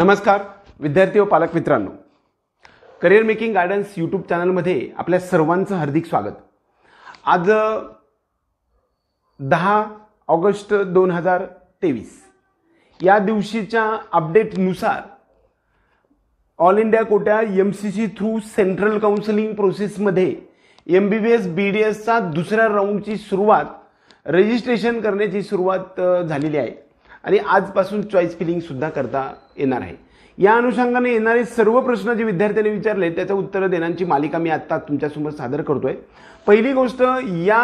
नमस्कार विद्यार्थी व पालक मित्रांनो करिअर मेकिंग गायडन्स यूट्यूब चॅनलमध्ये आपल्या सर्वांचं हार्दिक स्वागत आज दहा ऑगस्ट दोन हजार तेवीस या दिवशीच्या अपडेटनुसार ऑल इंडिया कोट्या M C C through central counselling प्रोसेसमध्ये M B B S B D एसचा दुसऱ्या राऊंडची सुरुवात रजिस्ट्रेशन करण्याची सुरुवात झालेली आहे आणि आजपासून चॉईस सुद्धा करता येणार आहे या अनुषंगाने येणारे सर्व प्रश्न जे विद्यार्थ्यांनी विचारले त्याचं उत्तर देण्याची मालिका मी आत्ता तुमच्यासमोर सादर करतोय पहिली गोष्ट या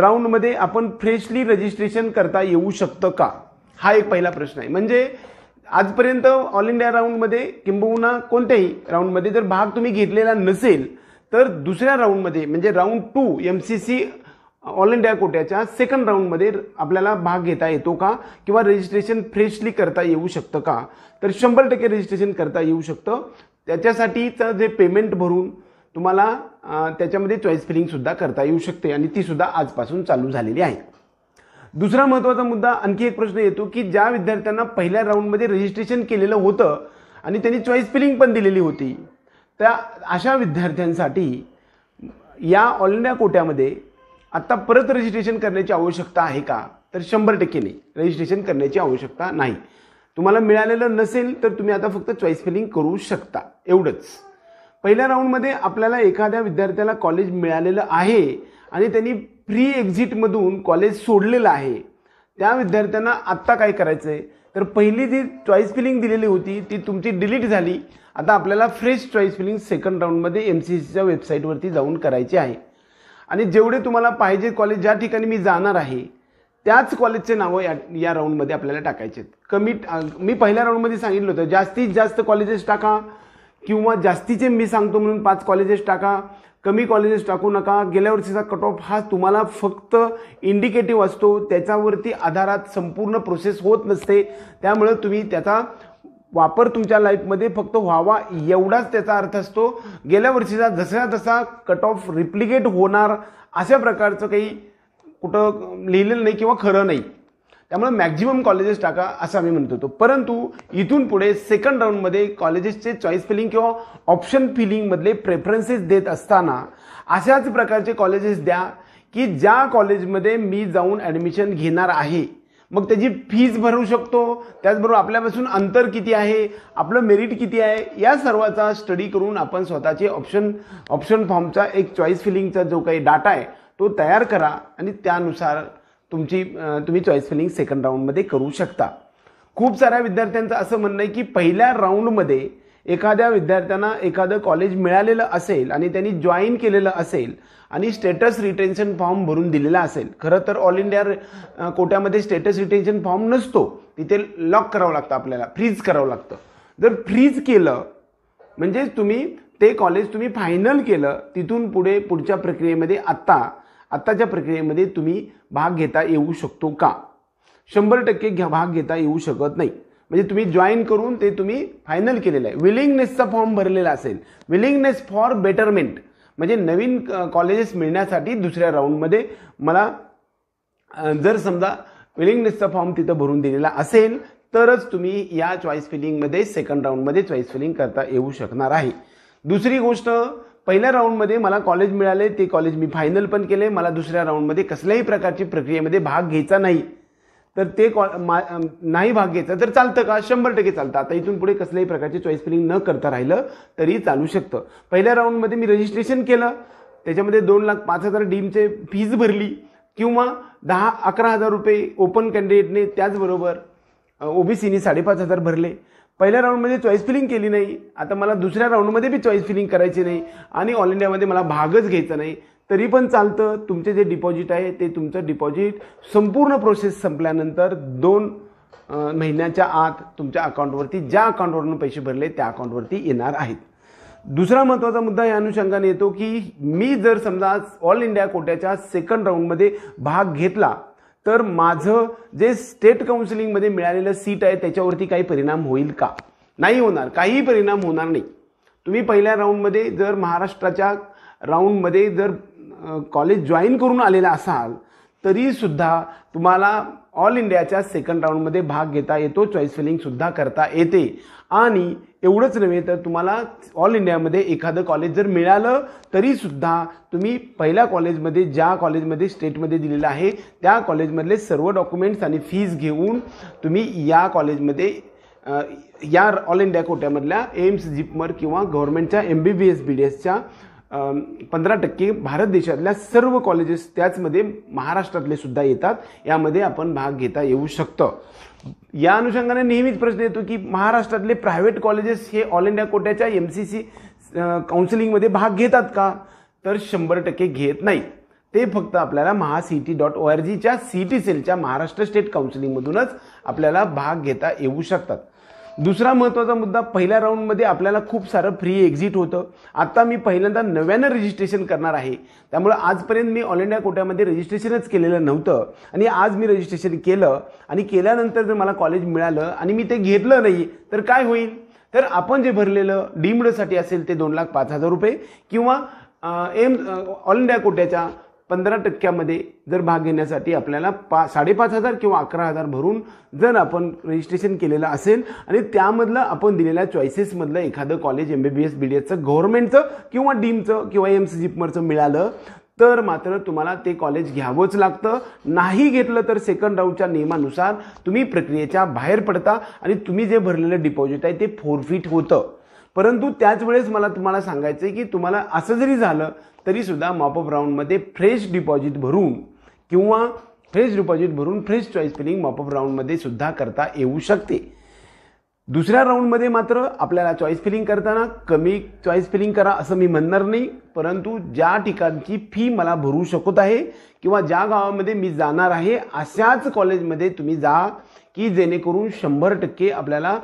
राऊंडमध्ये आपण फ्रेशली रजिस्ट्रेशन करता येऊ शकतं का हा एक पहिला प्रश्न आहे म्हणजे आजपर्यंत ऑल इंडिया राऊंडमध्ये किंबहुना कोणत्याही राऊंडमध्ये जर भाग तुम्ही घेतलेला नसेल तर दुसऱ्या राऊंडमध्ये म्हणजे round two M C C all India कोट्याच्या सेकंड राऊंडमध्ये आपल्याला भाग घेता येतो का किंवा रजिस्ट्रेशन फ्रेशली करता येऊ शकतं का तर शंभर टक्के रजिस्ट्रेशन करता येऊ शकतं त्याच्यासाठीचं जे पेमेंट भरून तुम्हाला त्याच्यामध्ये चॉईस फिलिंगसुद्धा करता येऊ शकते आणि तीसुद्धा आजपासून चालू झालेली आहे दुसरा महत्त्वाचा मुद्दा आणखी एक प्रश्न येतो की ज्या विद्यार्थ्यांना पहिल्या राऊंडमध्ये रजिस्ट्रेशन केलेलं होतं आणि त्यांनी चॉईस फिलिंग पण दिलेली होती त्या अशा विद्यार्थ्यांसाठी या ऑल इंडिया कोट्यामध्ये आत्ता परत रजिस्ट्रेशन करण्याची आवश्यकता आहे का तर शंभर टक्के नाही रजिस्ट्रेशन करण्याची आवश्यकता नाही तुम्हाला मिळालेलं नसेल तर तुम्ही आता फक्त चॉईस फिलिंग करू शकता एवढंच पहिल्या राऊंडमध्ये आपल्याला एखाद्या विद्यार्थ्याला कॉलेज मिळालेलं आहे आणि त्यांनी फ्री एक्झिटमधून कॉलेज सोडलेलं आहे त्या विद्यार्थ्यांना आत्ता काय करायचं आहे तर पहिली जी चॉईस फिलिंग दिलेली होती ती तुमची डिलीट झाली आता आपल्याला फ्रेश चॉईस फिलिंग सेकंड राऊंडमध्ये एम सी सीच्या वेबसाईटवरती जाऊन करायची आहे आणि जेवढे तुम्हाला पाहिजे कॉलेज ज्या ठिकाणी मी जाणार आहे त्याच कॉलेजचे नावं या या राऊंडमध्ये आपल्याला टाकायचे आहेत कमी मी पहिल्या राऊंडमध्ये सांगितलं होतं जास्तीत जास्त कॉलेजेस टाका किंवा जास्तीचे मी सांगतो म्हणून पाच कॉलेजेस टाका कमी कॉलेजेस टाकू नका गेल्या वर्षीचा कट ऑफ हा तुम्हाला फक्त इंडिकेटिव्ह असतो त्याच्यावरती आधारात संपूर्ण प्रोसेस होत नसते त्यामुळे तुम्ही त्याचा वापर तुमच्या लाईफमध्ये फक्त व्हावा एवढाच त्याचा अर्थ असतो गेल्या वर्षीचा जसा तसा कट ऑफ रिप्लिकेट होणार अशा प्रकारचं काही कुठं लिहिलेलं नाही किंवा खरं नाही त्यामुळे मॅक्झिमम कॉलेजेस टाका असं आम्ही म्हणत होतो परंतु इथून पुढे सेकंड राऊंडमध्ये कॉलेजेसचे चॉईस फिलिंग किंवा ऑप्शन फिलिंगमधले प्रेफरन्सेस देत असताना अशाच प्रकारचे कॉलेजेस द्या की ज्या कॉलेजमध्ये मी जाऊन ॲडमिशन घेणार आहे मग त्याची फीज भरू शकतो त्याचबरोबर आपल्यापासून अंतर किती आहे आपलं मेरिट किती आहे या सर्वाचा स्टडी करून आपण स्वतःचे ऑप्शन ऑप्शन फॉर्मचा एक चॉईस फिलिंगचा जो काही डाटा आहे तो तयार करा आणि त्यानुसार तुमची तुम्ही चॉईस फिलिंग सेकंड राऊंडमध्ये करू शकता खूप साऱ्या विद्यार्थ्यांचं असं म्हणणं आहे की पहिल्या राऊंडमध्ये एखाद्या विद्यार्थ्यांना एखादं कॉलेज मिळालेलं असेल आणि त्यांनी जॉईन केलेलं असेल आणि स्टेटस रिटेन्शन फॉर्म भरून दिलेला असेल खरं तर ऑल इंडिया कोट्यामध्ये स्टेटस रिटेन्शन फॉर्म नसतो तिथे लॉक करावं लागतं आपल्याला फ्रीज करावं लागतं जर फ्रीज केलं म्हणजे तुम्ही ते कॉलेज तुम्ही फायनल केलं तिथून पुढे पुढच्या प्रक्रियेमध्ये आत्ता आत्ताच्या प्रक्रियेमध्ये तुम्ही भाग घेता येऊ शकतो का शंभर टक्के भाग घेता येऊ शकत नाही म्हणजे तुम्ही जॉईन करून ते तुम्ही फायनल केलेलं आहे विलिंगनेसचा फॉर्म भरलेला असेल विलिंगनेस फॉर बेटरमेंट म्हणजे नवीन कॉलेजेस मिळण्यासाठी दुसऱ्या राऊंडमध्ये मला जर समजा विलिंगनेसचा फॉर्म तिथं भरून दिलेला असेल तरच तुम्ही या चॉईस फिलिंगमध्ये सेकंड राऊंडमध्ये चॉईस फिलिंग करता येऊ शकणार आहे दुसरी गोष्ट पहिल्या राऊंडमध्ये मला कॉलेज मिळाले ते कॉलेज मी फायनल पण केले मला दुसऱ्या राऊंडमध्ये कसल्याही प्रकारची प्रक्रियेमध्ये भाग घ्यायचा नाही तर ते नाही भाग घ्यायचा तर चालतं का शंभर टक्के चालतं आता इथून पुढे कसल्याही प्रकारची चॉईस फिलिंग न करता राहिलं तरी चालू शकतं पहिल्या राऊंडमध्ये मी रजिस्ट्रेशन केलं त्याच्यामध्ये दोन लाख पाच हजार डीमचे फीज भरली किंवा दहा अकरा हजार रुपये ओपन कॅन्डिडेटने त्याचबरोबर ओबीसीने साडेपाच हजार भरले पहिल्या राऊंडमध्ये चॉईस फिलिंग केली नाही आता मला दुसऱ्या राऊंडमध्ये बी चॉईस फिलिंग करायची नाही आणि ऑल इंडियामध्ये मला भागच घ्यायचा नाही तरी पण चालतं तुमचे जे डिपॉझिट आहे ते तुमचं डिपॉझिट संपूर्ण प्रोसेस संपल्यानंतर दोन महिन्याच्या आत तुमच्या अकाउंटवरती ज्या अकाउंटवरून पैसे भरले त्या अकाउंटवरती येणार आहेत दुसरा महत्त्वाचा मुद्दा या अनुषंगाने येतो की मी जर समजा ऑल इंडिया कोट्याच्या सेकंड राऊंडमध्ये भाग घेतला तर माझं जे स्टेट काउन्सिलिंगमध्ये मिळालेलं सीट आहे त्याच्यावरती काही परिणाम होईल का नाही होणार काहीही परिणाम होणार नाही तुम्ही पहिल्या राऊंडमध्ये जर महाराष्ट्राच्या राऊंडमध्ये जर कॉलेज जॉईन करून आलेला असाल तरीसुद्धा तुम्हाला ऑल इंडियाच्या सेकंड राऊंडमध्ये भाग घेता येतो चॉईस फिलिंगसुद्धा करता येते आणि एवढंच नव्हे तर तुम्हाला ऑल इंडियामध्ये एखादं कॉलेज जर मिळालं तरीसुद्धा तुम्ही पहिल्या कॉलेजमध्ये ज्या कॉलेजमध्ये स्टेटमध्ये दिलेलं आहे त्या कॉलेजमधले सर्व डॉक्युमेंट्स आणि फीज घेऊन तुम्ही या कॉलेजमध्ये या ऑल इंडिया कोट्यामधल्या एम्स जिपमर किंवा गव्हर्नमेंटच्या M B B S B D एसच्या पंधरा टक्के भारत देशातल्या सर्व कॉलेजेस त्याचमध्ये महाराष्ट्रातले सुद्धा येतात यामध्ये आपण भाग घेता येऊ शकतं या अनुषंगाने नेहमीच प्रश्न येतो की महाराष्ट्रातले प्रायव्हेट कॉलेजेस हे ऑल इंडिया कोट्याच्या एम सी सी काउन्सिलिंगमध्ये भाग घेतात का तर शंभर टक्के घेत नाही ते फक्त आपल्याला Maha C T dot O R जीच्या सी टी सेलच्या महाराष्ट्र स्टेट काउन्सिलिंगमधूनच आपल्याला भाग घेता येऊ शकतात दुसरा महत्त्वाचा मुद्दा पहिल्या राऊंडमध्ये आपल्याला खूप सारं फ्री एक्झिट होतं आत्ता मी पहिल्यांदा नव्यानं रजिस्ट्रेशन करणार आहे त्यामुळं आजपर्यंत मी ऑल इंडिया कोट्यामध्ये रजिस्ट्रेशनच केलेलं नव्हतं आणि आज मी रजिस्ट्रेशन केलं आणि केल्यानंतर जर मला कॉलेज मिळालं आणि मी ते घेतलं नाही तर काय होईल तर आपण जे भरलेलं डीमडसाठी असेल ते दोन लाख पाच हजार रुपये किंवा एम ऑल इंडिया कोट्याच्या पंधरा टक्क्यामध्ये जर भाग घेण्यासाठी आपल्याला पा साडेपाच हजार किंवा अकरा हजार भरून जर आपण रजिस्ट्रेशन केलेलं असेल आणि त्यामधलं आपण दिलेल्या चॉईसेसमधलं एखादं college M B B S B D एसचं गव्हर्नमेंटचं किंवा डीमचं e e किंवा एम सी जिपमरचं मिळालं तर मात्र तुम्हाला ते कॉलेज घ्यावंच लागतं नाही घेतलं तर सेकंड राऊंडच्या नियमानुसार तुम्ही प्रक्रियेच्या बाहेर पडता आणि तुम्ही जे भरलेलं डिपॉझिट आहे ते फोरफिट होतं परंतु त्याच वेळेस मला तुम्हाला सांगायचं आहे की तुम्हाला असं जरी झालं तरीसुद्धा मॉपअप राऊंडमध्ये फ्रेश डिपॉझिट भरून किंवा फ्रेश डिपॉझिट भरून फ्रेश चॉईस फिलिंग मॉपअप राऊंडमध्ये सुद्धा करता येऊ शकते दुसऱ्या राऊंडमध्ये मात्र आपल्याला चॉईस फिलिंग करताना कमी चॉईस फिलिंग करा असं मी म्हणणार नाही परंतु ज्या ठिकाणची फी मला भरू शकत आहे किंवा ज्या गावामध्ये मी जाणार आहे अशाच कॉलेजमध्ये तुम्ही जा की जेणेकरून शंभर टक्के आपल्याला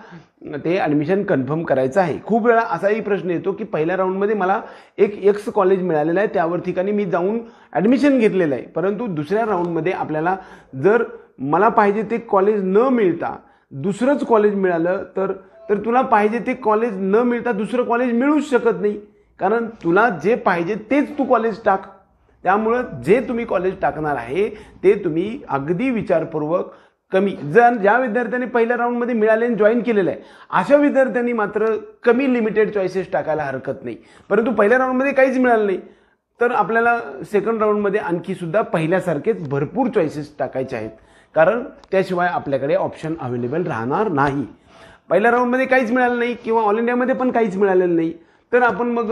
ते ॲडमिशन कन्फर्म करायचं आहे खूप वेळा असाही प्रश्न येतो की पहिल्या राऊंडमध्ये मला एक एक्स कॉलेज मिळालेलं आहे त्यावर ठिकाणी मी जाऊन ॲडमिशन घेतलेलं आहे परंतु दुसऱ्या राऊंडमध्ये आपल्याला जर मला पाहिजे ते कॉलेज न मिळता दुसरंच कॉलेज मिळालं तर तर तुला पाहिजे ते कॉलेज न मिळता दुसरं कॉलेज मिळूच शकत नाही कारण तुला जे पाहिजे तेच तू कॉलेज टाक त्यामुळं जे तुम्ही कॉलेज टाकणार आहे ते तुम्ही अगदी विचारपूर्वक कमी जर ज्या विद्यार्थ्यांनी पहिल्या राऊंडमध्ये आणि जॉईन केलेलं आहे अशा विद्यार्थ्यांनी मात्र कमी लिमिटेड चॉईसेस टाकायला हरकत नाही परंतु पहिल्या राऊंडमध्ये काहीच मिळालं नाही तर आपल्याला सेकंड राऊंडमध्ये आणखी सुद्धा पहिल्यासारखेच भरपूर चॉईसेस टाकायचे आहेत कारण त्याशिवाय आपल्याकडे ऑप्शन अवेलेबल राहणार नाही पहिल्या राऊंडमध्ये काहीच मिळालं नाही किंवा ऑल इंडियामध्ये पण काहीच मिळालेलं नाही तर आपण मग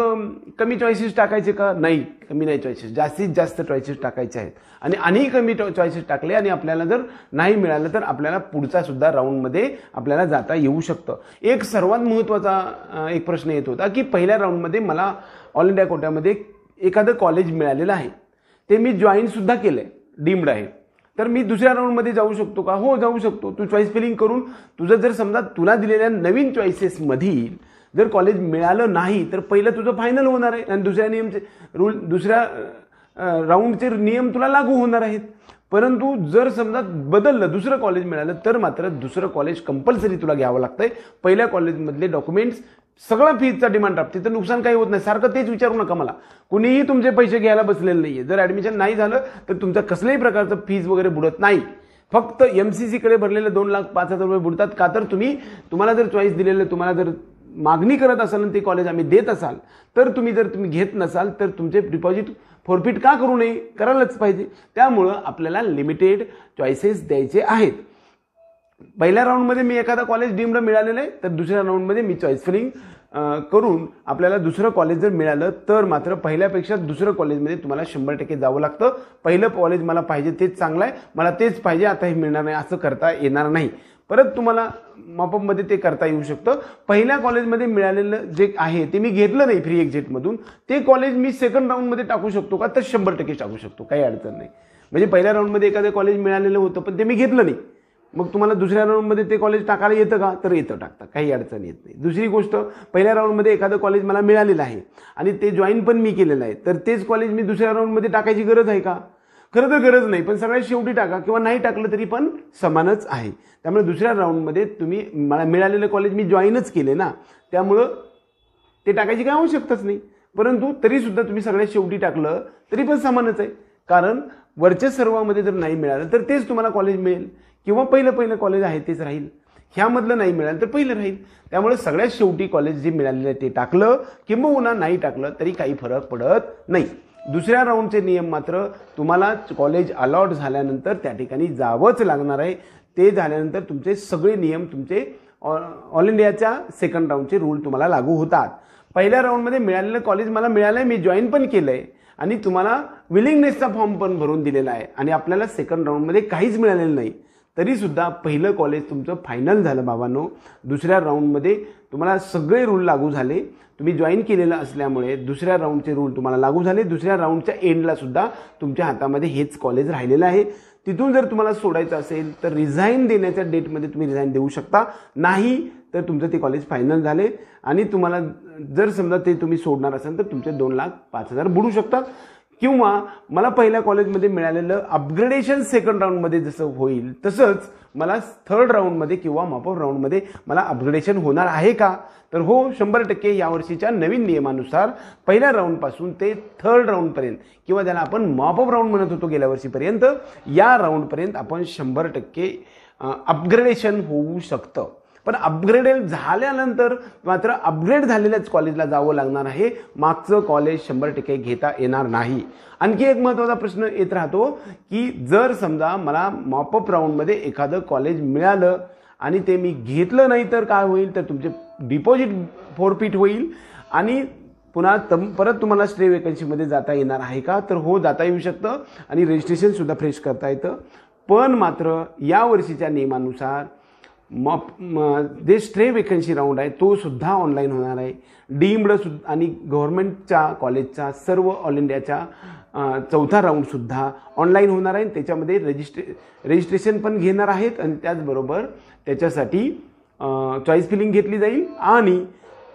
कमी चॉईसेस टाकायचे का नाही कमी नाही चॉईसेस जास्तीत जास्त चॉईसेस टाकायचे आहेत आणि आणि कमी चॉईसेस टाकले आणि आपल्याला जर नाही मिळालं तर आपल्याला पुढचा सुद्धा राऊंडमध्ये आपल्याला जाता येऊ शकतं एक सर्वात महत्त्वाचा एक प्रश्न येत होता की पहिल्या राऊंडमध्ये मला ऑल इंडिया कोट्यामध्ये एखादं कॉलेज मिळालेलं आहे ते मी जॉईनसुद्धा केलं आहे डीम्ड आहे तर मी दुसऱ्या राऊंडमध्ये जाऊ शकतो का हो जाऊ शकतो तू चॉईस फिलिंग करून तुझं जर समजा तुला दिलेल्या नवीन चॉईसेसमधील जर कॉलेज मिळालं नाही तर पहिलं तुझं फायनल होणार आहे आणि दुसऱ्या नियमचे रूल दुसऱ्या राऊंडचे नियम तुला लागू होणार आहेत परंतु जर समजा बदललं दुसरं कॉलेज मिळालं तर मात्र दुसरं कॉलेज कंपल्सरी तुला घ्यावं लागतंय पहिल्या कॉलेजमधले डॉक्युमेंट्स सगळा फीजचा डिमांड राहते तर नुकसान काही होत नाही सारखं तेच विचारू नका मला कुणीही तुमचे पैसे घ्यायला बसलेलं नाहीये जर ॲडमिशन नाही झालं तर तुमचं कसल्याही प्रकारचं फीज वगैरे बुडत नाही फक्त एम सी सीकडे भरलेले दोन लाख पाच हजार रुपये बुडतात का तर तुम्ही तुम्हाला जर चॉईस दिलेलं तुम्हाला जर मागणी करत असाल आणि ते कॉलेज आम्ही देत असाल तर तुम्ही जर तुम्ही घेत नसाल तर तुमचे डिपॉझिट फोरफिट का करू नये करायलाच पाहिजे त्यामुळं आपल्याला लिमिटेड चॉईसेस द्यायचे आहेत पहिल्या राऊंडमध्ये मी एखादा कॉलेज डीमला मिळालेलं आहे तर दुसऱ्या राऊंडमध्ये मी चॉईस फिलिंग करून आपल्याला दुसरं कॉलेज जर मिळालं तर मात्र पहिल्यापेक्षा दुसरं कॉलेजमध्ये तुम्हाला शंभर टक्के जावं लागतं पहिलं कॉलेज मला पाहिजे तेच चांगलं आहे मला तेच पाहिजे आता हे मिळणार नाही असं करता येणार नाही परत तुम्हाला मॉपअपमध्ये ते करता येऊ शकतं पहिल्या कॉलेजमध्ये मिळालेलं जे आहे ते मी घेतलं नाही फ्री एक्झिटमधून ते कॉलेज मी सेकंड राऊंडमध्ये टाकू शकतो का तर शंभर टक्के टाकू शकतो काही अडचण नाही म्हणजे पहिल्या राऊंडमध्ये एखादं कॉलेज मिळालेलं होतं पण ते मी घेतलं नाही मग तुम्हाला दुसऱ्या राऊंडमध्ये ते कॉलेज टाकायला येतं का तर येतं टाकता काही अडचण येत नाही दुसरी गोष्ट पहिल्या राऊंडमध्ये एखादं कॉलेज मला मिळालेलं आहे आणि ते जॉईन पण मी केलेलं आहे तर तेच कॉलेज मी दुसऱ्या राऊंडमध्ये टाकायची गरज आहे का खरं तर गरज नाही पण सगळ्यात शेवटी टाका किंवा नाही टाकलं तरी पण समानच आहे त्यामुळे दुसऱ्या राऊंडमध्ये तुम्ही मला मिळालेलं कॉलेज मी जॉईनच केले ना त्यामुळं ते टाकायची काय आवश्यकताच नाही परंतु तरीसुद्धा तुम्ही सगळ्यात शेवटी टाकलं तरी पण समानच आहे कारण वरच्या सर्वामध्ये जर नाही मिळालं तर तेच तुम्हाला कॉलेज मिळेल किंवा पहिलं पहिलं कॉलेज आहे तेच राहील ह्यामधलं नाही मिळालं तर पहिलं राहील त्यामुळे सगळ्यात शेवटी कॉलेज जे मिळालेलं आहे ते टाकलं उन्हा नाही टाकलं तरी काही फरक पडत नाही दुसऱ्या राऊंडचे नियम मात्र तुम्हाला कॉलेज अलॉट झाल्यानंतर त्या ठिकाणी जावंच लागणार आहे ते झाल्यानंतर तुमचे सगळे नियम तुमचे ऑल इंडियाच्या सेकंड राऊंडचे रूल तुम्हाला लागू होतात पहिल्या राऊंडमध्ये मिळालेलं कॉलेज मला मिळालं आहे मी जॉईन पण केलं आहे आणि तुम्हाला विलिंगनेसचा फॉर्म पण भरून दिलेला आहे आणि आपल्याला सेकंड राऊंडमध्ये काहीच मिळालेलं नाही तरीसुद्धा पहिलं कॉलेज तुमचं फायनल झालं बाबांनो दुसऱ्या राऊंडमध्ये तुम्हाला सगळे रूल लागू झाले तुम्ही जॉईन केलेलं असल्यामुळे दुसऱ्या राऊंडचे रूल तुम्हाला लागू झाले दुसऱ्या राऊंडच्या एंडला सुद्धा तुमच्या हातामध्ये हेच कॉलेज राहिलेलं आहे तिथून जर तुम्हाला सोडायचं असेल तर रिझाईन देण्याच्या डेटमध्ये तुम्ही रिझाईन देऊ शकता नाही तर तुमचं ते कॉलेज फायनल झाले आणि तुम्हाला जर समजा ते तुम्ही सोडणार असाल तर तुमचे दोन लाख पाच हजार बुडू शकतात किंवा मला पहिल्या कॉलेजमध्ये मिळालेलं अपग्रेडेशन सेकंड राऊंडमध्ये जसं होईल तसंच मला थर्ड राऊंडमध्ये किंवा मॉपअप राऊंडमध्ये मला अपग्रेडेशन होणार आहे का तर हो शंभर टक्के यावर्षीच्या नवीन नियमानुसार पहिल्या राऊंडपासून ते थर्ड राऊंडपर्यंत किंवा ज्याला आपण मॉपअप राऊंड म्हणत होतो गेल्या वर्षीपर्यंत या राऊंडपर्यंत आपण शंभर टक्के अपग्रेडेशन होऊ शकतं पण अपग्रेडेड झाल्यानंतर मात्र अपग्रेड झालेल्याच कॉलेजला जावं लागणार आहे मागचं कॉलेज शंभर टक्के घेता येणार नाही आणखी एक महत्त्वाचा प्रश्न येत राहतो की जर समजा मला मॉपअप राऊंडमध्ये एखादं कॉलेज मिळालं आणि ते मी घेतलं नाही तर काय होईल तर तुमचे डिपॉझिट फोरपीट होईल आणि पुन्हा तम परत तुम्हाला स्टे वेकन्सीमध्ये जाता येणार आहे का तर हो जाता येऊ शकतं आणि रजिस्ट्रेशनसुद्धा फ्रेश करता येतं पण मात्र या वर्षीच्या नियमानुसार मग जे स्ट्रे वेकन्सी राऊंड आहे तो सुद्धा ऑनलाईन होणार आहे डीम्ड आणि गव्हर्मेंटच्या कॉलेजचा सर्व ऑल इंडियाच्या चौथा राऊंडसुद्धा ऑनलाईन होणार आहे त्याच्यामध्ये रजिस्ट्रे रजिस्ट्रेशन पण घेणार आहेत आणि त्याचबरोबर त्याच्यासाठी चॉईस फिलिंग घेतली जाईल आणि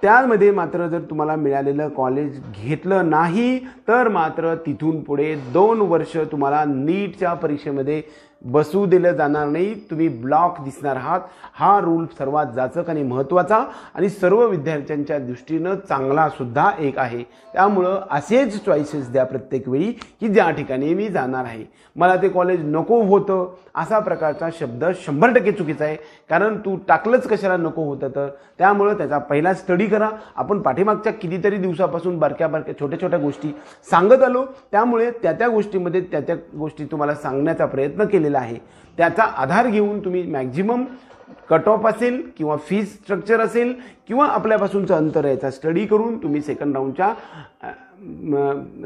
त्यामध्ये मात्र जर तुम्हाला मिळालेलं कॉलेज घेतलं नाही तर मात्र तिथून पुढे दोन वर्ष तुम्हाला नीटच्या परीक्षेमध्ये बसू दिलं जाणार नाही तुम्ही ब्लॉक दिसणार आहात हा रूल सर्वात जाचक आणि महत्त्वाचा आणि सर्व विद्यार्थ्यांच्या दृष्टीनं चांगला सुद्धा एक आहे त्यामुळं असेच चॉईसेस द्या प्रत्येक वेळी की ज्या ठिकाणी मी जाणार आहे मला ते कॉलेज नको होतं असा प्रकारचा शब्द शंभर टक्के चुकीचा आहे कारण तू टाकलंच कशाला नको होतं तर त्यामुळं त्याचा पहिला स्टडी करा आपण पाठीमागच्या कितीतरी दिवसापासून बारक्या बारक्या छोट्या छोट्या गोष्टी सांगत आलो त्यामुळे त्या त्या गोष्टीमध्ये त्या त्या गोष्टी तुम्हाला सांगण्याचा प्रयत्न केले दिलेला आहे त्याचा आधार घेऊन तुम्ही मॅक्झिमम कट ऑफ असेल किंवा फीज स्ट्रक्चर असेल किंवा आपल्यापासूनचं अंतर याचा स्टडी करून तुम्ही सेकंड राऊंडच्या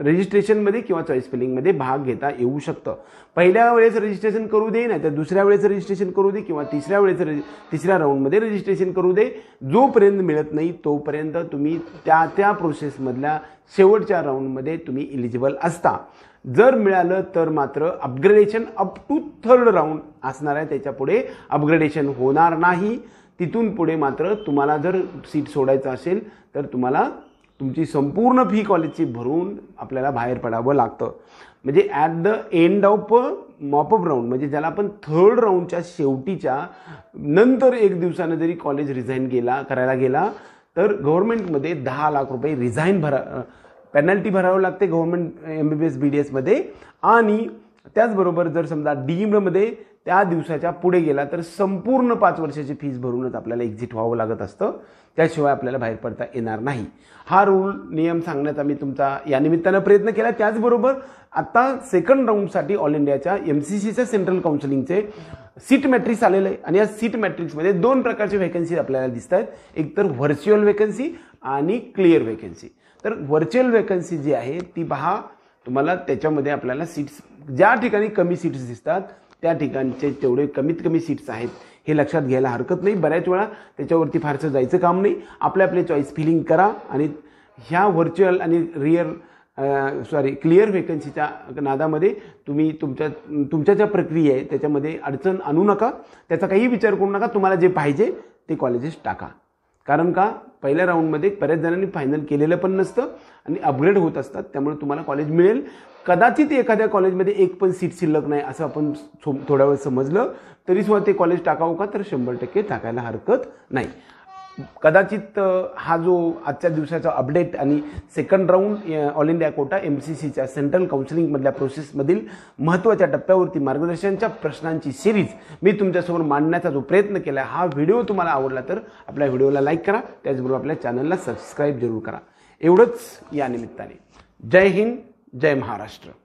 रजिस्ट्रेशनमध्ये किंवा चॉईस फिलिंगमध्ये भाग घेता येऊ शकतं पहिल्या वेळेस रजिस्ट्रेशन करू दे नाही तर दुसऱ्या वेळेस रजिस्ट्रेशन करू दे किंवा तिसऱ्या वेळेचं रजि तिसऱ्या राऊंडमध्ये रजिस्ट्रेशन करू दे जोपर्यंत मिळत नाही तोपर्यंत तुम्ही त्या त्या प्रोसेसमधल्या शेवटच्या राऊंडमध्ये तुम्ही इलिजिबल असता जर मिळालं तर मात्र upgradation up to third round असणार आहे त्याच्यापुढे अपग्रेडेशन होणार नाही तिथून पुढे मात्र तुम्हाला जर सीट सोडायचं असेल तर तुम्हाला तुमची संपूर्ण फी कॉलेजची भरून आपल्याला बाहेर पडावं लागतं म्हणजे at the end of mop up round म्हणजे ज्याला आपण थर्ड राऊंडच्या शेवटीच्या नंतर एक दिवसानं जरी कॉलेज रिझाईन गेला करायला गेला तर गव्हर्नमेंटमध्ये दहा लाख रुपये रिझाईन भरा पेनल्टी भरावं लागते government M B B S B D एसमध्ये आणि त्याचबरोबर जर समजा डीमडमध्ये e त्या दिवसाच्या पुढे गेला तर संपूर्ण पाच वर्षाची फीज भरूनच आपल्याला एक्झिट व्हावं लागत असतं त्याशिवाय आपल्याला बाहेर पडता येणार नाही हा रूल नियम सांगण्याचा मी तुमचा या निमित्तानं प्रयत्न केला त्याचबरोबर आता सेकंड राऊंडसाठी ऑल इंडियाच्या एम सी सीच्या सेंट्रल काउन्सिलिंगचे सीट मॅट्रिक्स आलेले आहे आणि या सीट मॅट्रिक्समध्ये दोन प्रकारचे व्हॅकन्सी आपल्याला दिसत आहेत एक तर व्हर्च्युअल व्हॅकन्सी आणि क्लिअर व्हॅकन्सी तर व्हर्च्युअल वेकन्सी जी आहे ती पहा तुम्हाला त्याच्यामध्ये आपल्याला सीट्स ज्या ठिकाणी कमी सीट्स दिसतात त्या ठिकाणचे तेवढे कमीत कमी सीट्स आहेत हे लक्षात घ्यायला हरकत नाही बऱ्याच वेळा त्याच्यावरती फारसं जायचं काम नाही आपले आपले चॉईस फिलिंग करा आणि ह्या व्हर्च्युअल आणि रिअल सॉरी क्लिअर वेकन्सीच्या नादामध्ये तुम्ही तुमच्या तुमच्या ज्या प्रक्रिया आहे त्याच्यामध्ये अडचण आणू नका त्याचा काही विचार करू नका तुम्हाला जे पाहिजे ते कॉलेजेस टाका कारण का पहिल्या राऊंडमध्ये बऱ्याच जणांनी फायनल केलेलं पण नसतं आणि अपग्रेड होत असतात त्यामुळे तुम्हाला कॉलेज मिळेल कदाचित एखाद्या कॉलेजमध्ये एक पण सीट शिल्लक नाही असं आपण थोडा वेळ समजलं तरी सुद्धा ते कॉलेज टाकावं का तर शंभर टक्के टाकायला हरकत नाही कदाचित हा जो आजच्या दिवसाचा अपडेट आणि second round all India quota M C सीच्या सेंट्रल काउन्सिलिंगमधल्या प्रोसेसमधील महत्त्वाच्या टप्प्यावरती मार्गदर्शनच्या प्रश्नांची सिरीज मी तुमच्यासमोर मांडण्याचा जो प्रयत्न केला हा व्हिडिओ तुम्हाला आवडला तर आपल्या व्हिडिओला लाईक करा त्याचबरोबर आपल्या चॅनलला सबस्क्राईब जरूर करा एवढंच या निमित्ताने जय हिंद जय महाराष्ट्र